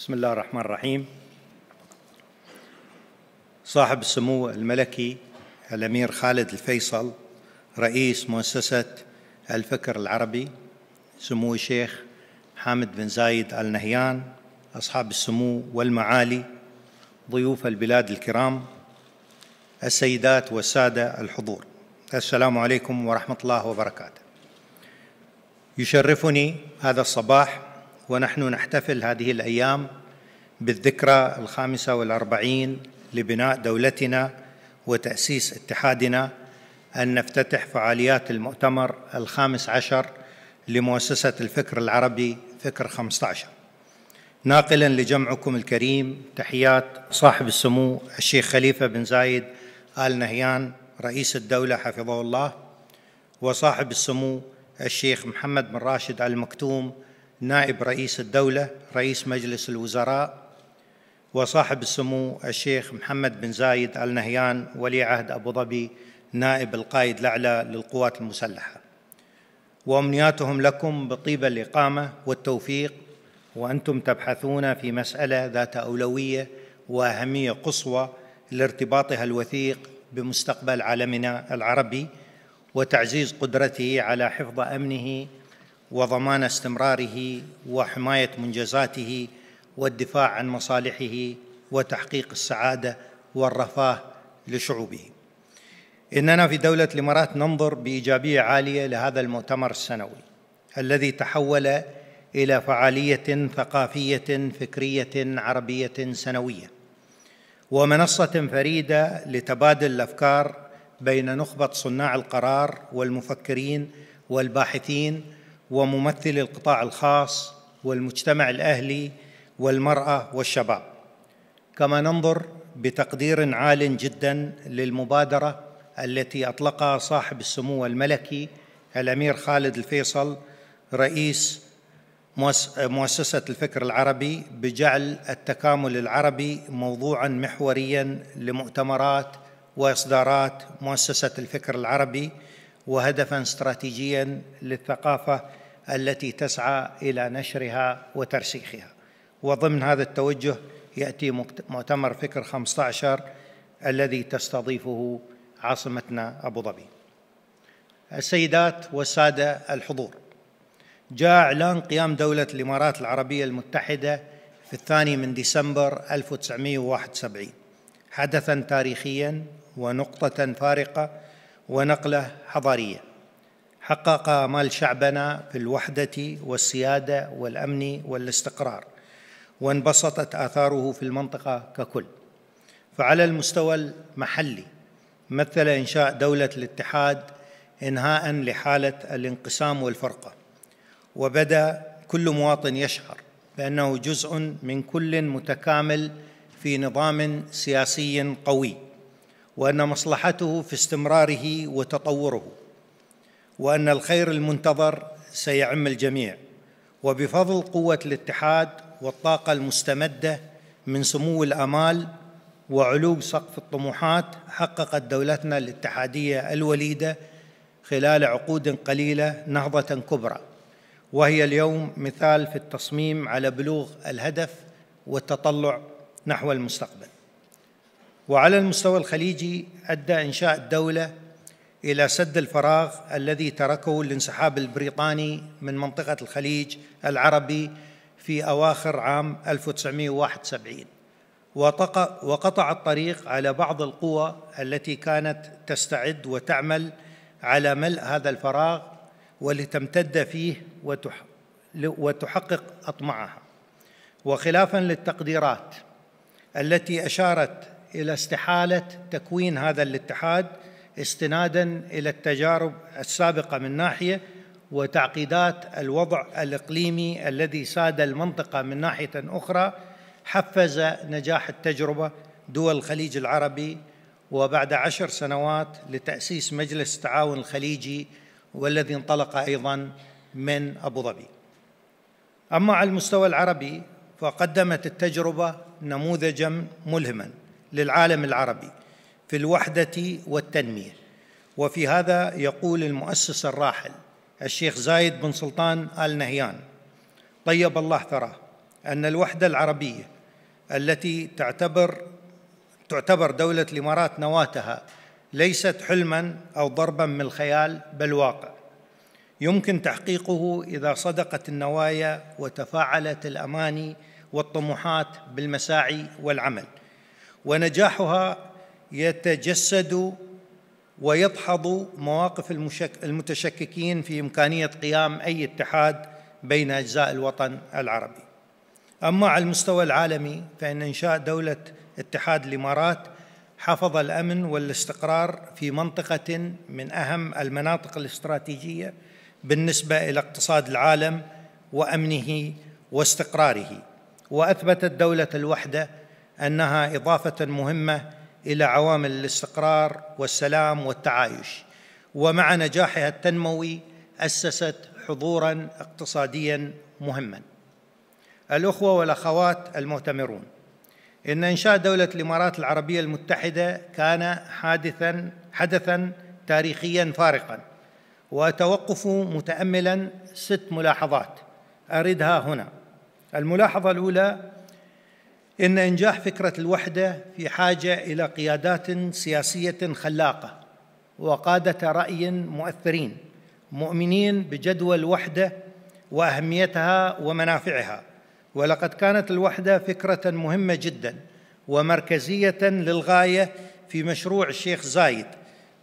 بسم الله الرحمن الرحيم صاحب السمو الملكي الأمير خالد الفيصل رئيس مؤسسة الفكر العربي سمو الشيخ حامد بن زايد آل نهيان أصحاب السمو والمعالي ضيوف البلاد الكرام السيدات والسادة الحضور السلام عليكم ورحمة الله وبركاته يشرفني هذا الصباح ونحن نحتفل هذه الأيام بالذكرى الخامسة والأربعين لبناء دولتنا وتأسيس اتحادنا أن نفتتح فعاليات المؤتمر الخامس عشر لمؤسسة الفكر العربي فكر 15 ناقلا لجمعكم الكريم تحيات صاحب السمو الشيخ خليفة بن زايد آل نهيان رئيس الدولة حفظه الله وصاحب السمو الشيخ محمد بن راشد المكتوم مكتوم نائب رئيس الدولة رئيس مجلس الوزراء وصاحب السمو الشيخ محمد بن زايد آل نهيان ولي عهد أبو ظبي نائب القائد الأعلى للقوات المسلحة وأمنياتهم لكم بطيب الإقامة والتوفيق وأنتم تبحثون في مسألة ذات أولوية وأهمية قصوى لارتباطها الوثيق بمستقبل عالمنا العربي وتعزيز قدرته على حفظ أمنه وضمان استمراره وحمايه منجزاته والدفاع عن مصالحه وتحقيق السعاده والرفاه لشعوبه. اننا في دوله الامارات ننظر بايجابيه عاليه لهذا المؤتمر السنوي الذي تحول الى فعاليه ثقافيه فكريه عربيه سنويه ومنصه فريده لتبادل الافكار بين نخبه صناع القرار والمفكرين والباحثين وممثل القطاع الخاص والمجتمع الأهلي والمرأة والشباب كما ننظر بتقدير عال جدا للمبادرة التي أطلقها صاحب السمو الملكي الأمير خالد الفيصل رئيس مؤسسة الفكر العربي بجعل التكامل العربي موضوعا محوريا لمؤتمرات وإصدارات مؤسسة الفكر العربي وهدفا استراتيجيا للثقافة التي تسعى إلى نشرها وترسيخها وضمن هذا التوجه يأتي مؤتمر فكر 15 الذي تستضيفه عاصمتنا أبو ظبي السيدات والسادة الحضور جاء إعلان قيام دولة الإمارات العربية المتحدة في الثاني من ديسمبر 1971 حدثا تاريخيا ونقطة فارقة ونقلة حضارية حقق آمال شعبنا في الوحدة والسيادة والأمن والاستقرار وانبسطت آثاره في المنطقة ككل فعلى المستوى المحلي مثل إنشاء دولة الاتحاد إنهاء لحالة الانقسام والفرقة وبدا كل مواطن يشعر بأنه جزء من كل متكامل في نظام سياسي قوي وأن مصلحته في استمراره وتطوره وأن الخير المنتظر سيعم الجميع وبفضل قوة الاتحاد والطاقة المستمدة من سمو الآمال وعلو سقف الطموحات حققت دولتنا الاتحادية الوليدة خلال عقود قليلة نهضة كبرى وهي اليوم مثال في التصميم على بلوغ الهدف والتطلع نحو المستقبل وعلى المستوى الخليجي أدى إنشاء الدولة إلى سد الفراغ الذي تركه الانسحاب البريطاني من منطقة الخليج العربي في أواخر عام 1971 وقطع الطريق على بعض القوى التي كانت تستعد وتعمل على ملء هذا الفراغ ولتمتد فيه وتحقق أطمعها وخلافا للتقديرات التي أشارت إلى استحالة تكوين هذا الاتحاد استنادا الى التجارب السابقه من ناحيه وتعقيدات الوضع الاقليمي الذي ساد المنطقه من ناحيه اخرى حفز نجاح التجربه دول الخليج العربي وبعد عشر سنوات لتاسيس مجلس التعاون الخليجي والذي انطلق ايضا من ابو ظبي. اما على المستوى العربي فقدمت التجربه نموذجا ملهما للعالم العربي في الوحدة والتنمية وفي هذا يقول المؤسس الراحل الشيخ زايد بن سلطان آل نهيان طيب الله ثراه أن الوحدة العربية التي تعتبر تعتبر دولة الإمارات نواتها ليست حلما أو ضربا من الخيال بل واقع يمكن تحقيقه إذا صدقت النوايا وتفاعلت الأماني والطموحات بالمساعي والعمل ونجاحها يتجسد ويدحض مواقف المتشككين في إمكانية قيام أي اتحاد بين أجزاء الوطن العربي أما على المستوى العالمي فإن إنشاء دولة اتحاد الإمارات حفظ الأمن والاستقرار في منطقة من أهم المناطق الاستراتيجية بالنسبة إلى اقتصاد العالم وأمنه واستقراره وأثبتت دولة الوحدة أنها إضافة مهمة الى عوامل الاستقرار والسلام والتعايش ومع نجاحها التنموي اسست حضورا اقتصاديا مهما الاخوه والاخوات المؤتمرون ان انشاء دوله الامارات العربيه المتحده كان حادثا حدثا تاريخيا فارقا واتوقف متاملا ست ملاحظات اردها هنا الملاحظه الاولى ان انجاح فكره الوحده في حاجه الى قيادات سياسيه خلاقه وقاده راي مؤثرين مؤمنين بجدوى الوحده واهميتها ومنافعها ولقد كانت الوحده فكره مهمه جدا ومركزيه للغايه في مشروع الشيخ زايد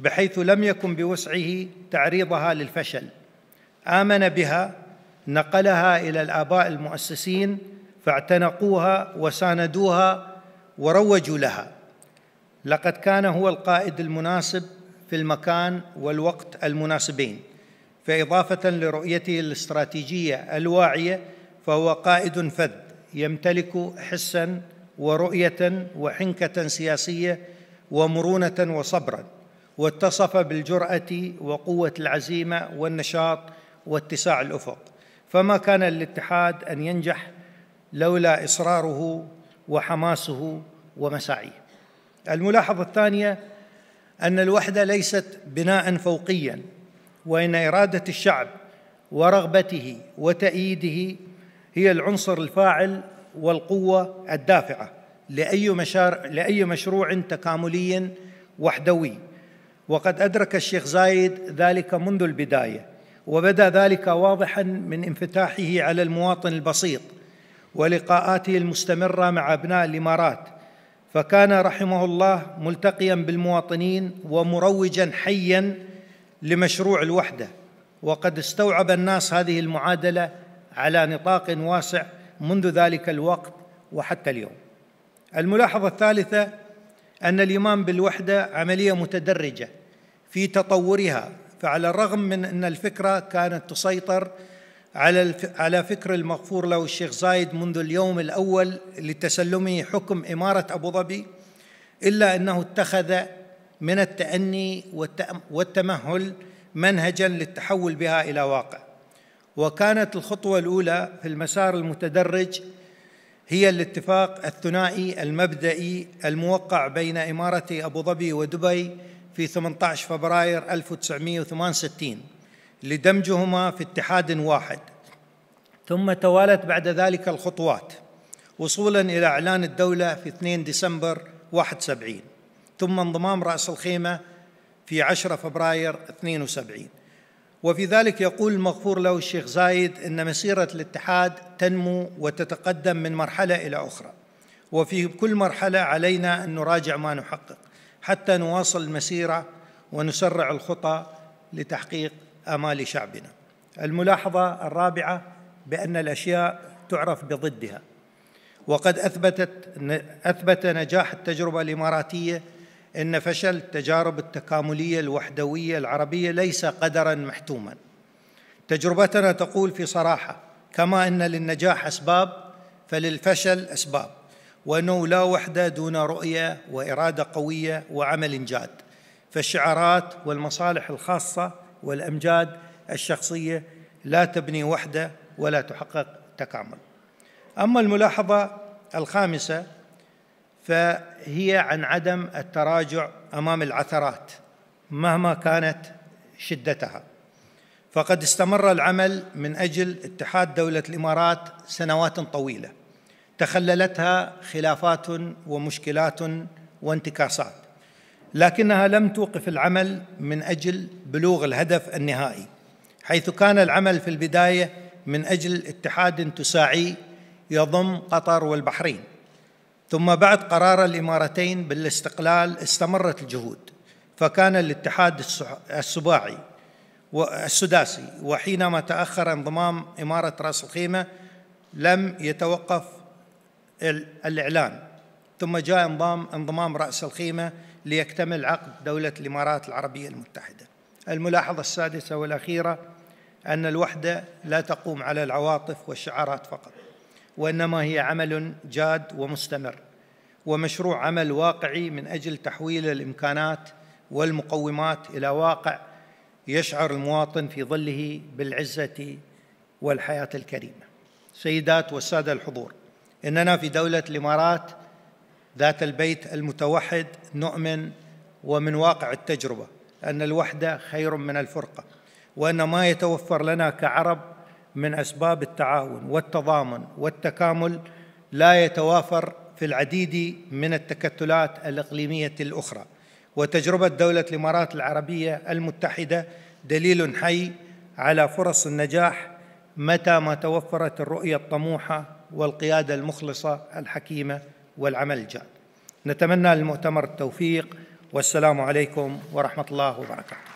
بحيث لم يكن بوسعه تعريضها للفشل امن بها نقلها الى الاباء المؤسسين فاعتنقوها وساندوها وروجوا لها لقد كان هو القائد المناسب في المكان والوقت المناسبين فإضافة لرؤيته الاستراتيجية الواعية فهو قائد فذ يمتلك حسا ورؤية وحنكة سياسية ومرونة وصبرا واتصف بالجرأة وقوة العزيمة والنشاط واتساع الأفق فما كان للاتحاد أن ينجح لولا إصراره وحماسه ومساعيه الملاحظة الثانية أن الوحدة ليست بناء فوقيا وإن إرادة الشعب ورغبته وتأييده هي العنصر الفاعل والقوة الدافعة لأي, مشار لأي مشروع تكاملي وحدوي وقد أدرك الشيخ زايد ذلك منذ البداية وبدا ذلك واضحا من انفتاحه على المواطن البسيط ولقاءاته المستمرة مع أبناء الإمارات فكان رحمه الله ملتقيا بالمواطنين ومروجا حيا لمشروع الوحدة وقد استوعب الناس هذه المعادلة على نطاق واسع منذ ذلك الوقت وحتى اليوم الملاحظة الثالثة أن الإيمان بالوحدة عملية متدرجة في تطورها فعلى الرغم من أن الفكرة كانت تسيطر على على فكر المغفور له الشيخ زايد منذ اليوم الاول لتسلمه حكم اماره ابو ظبي الا انه اتخذ من التاني والتمهل منهجا للتحول بها الى واقع وكانت الخطوه الاولى في المسار المتدرج هي الاتفاق الثنائي المبدئي الموقع بين إمارة أبو ظبي ودبي في 18 فبراير 1968 لدمجهما في اتحاد واحد ثم توالت بعد ذلك الخطوات وصولا إلى إعلان الدولة في 2 ديسمبر 71 ثم انضمام رأس الخيمة في 10 فبراير 72 وفي ذلك يقول المغفور له الشيخ زايد ان مسيره الاتحاد تنمو وتتقدم من مرحله الى اخرى وفي كل مرحله علينا ان نراجع ما نحقق حتى نواصل المسيره ونسرع الخطى لتحقيق آمال شعبنا الملاحظة الرابعة بأن الأشياء تعرف بضدها وقد أثبتت أثبت نجاح التجربة الإماراتية أن فشل التجارب التكاملية الوحدوية العربية ليس قدراً محتوماً تجربتنا تقول في صراحة كما أن للنجاح أسباب فللفشل أسباب وأنه لا وحدة دون رؤية وإرادة قوية وعمل جاد فالشعارات والمصالح الخاصة والأمجاد الشخصية لا تبني وحدة ولا تحقق تكامل أما الملاحظة الخامسة فهي عن عدم التراجع أمام العثرات مهما كانت شدتها فقد استمر العمل من أجل اتحاد دولة الإمارات سنوات طويلة تخللتها خلافات ومشكلات وانتكاسات لكنها لم توقف العمل من اجل بلوغ الهدف النهائي حيث كان العمل في البدايه من اجل اتحاد تساعي يضم قطر والبحرين ثم بعد قرار الامارتين بالاستقلال استمرت الجهود فكان الاتحاد السباعي السداسي وحينما تاخر انضمام اماره راس الخيمه لم يتوقف الاعلان ثم جاء انضمام راس الخيمه ليكتمل عقد دولة الإمارات العربية المتحدة الملاحظة السادسة والأخيرة أن الوحدة لا تقوم على العواطف والشعارات فقط وإنما هي عمل جاد ومستمر ومشروع عمل واقعي من أجل تحويل الإمكانات والمقومات إلى واقع يشعر المواطن في ظله بالعزة والحياة الكريمة سيدات والسادة الحضور إننا في دولة الإمارات ذات البيت المتوحد نؤمن ومن واقع التجربه ان الوحده خير من الفرقه وان ما يتوفر لنا كعرب من اسباب التعاون والتضامن والتكامل لا يتوافر في العديد من التكتلات الاقليميه الاخرى وتجربه دوله الامارات العربيه المتحده دليل حي على فرص النجاح متى ما توفرت الرؤيه الطموحه والقياده المخلصه الحكيمه والعمل الجاد نتمنى للمؤتمر التوفيق والسلام عليكم ورحمة الله وبركاته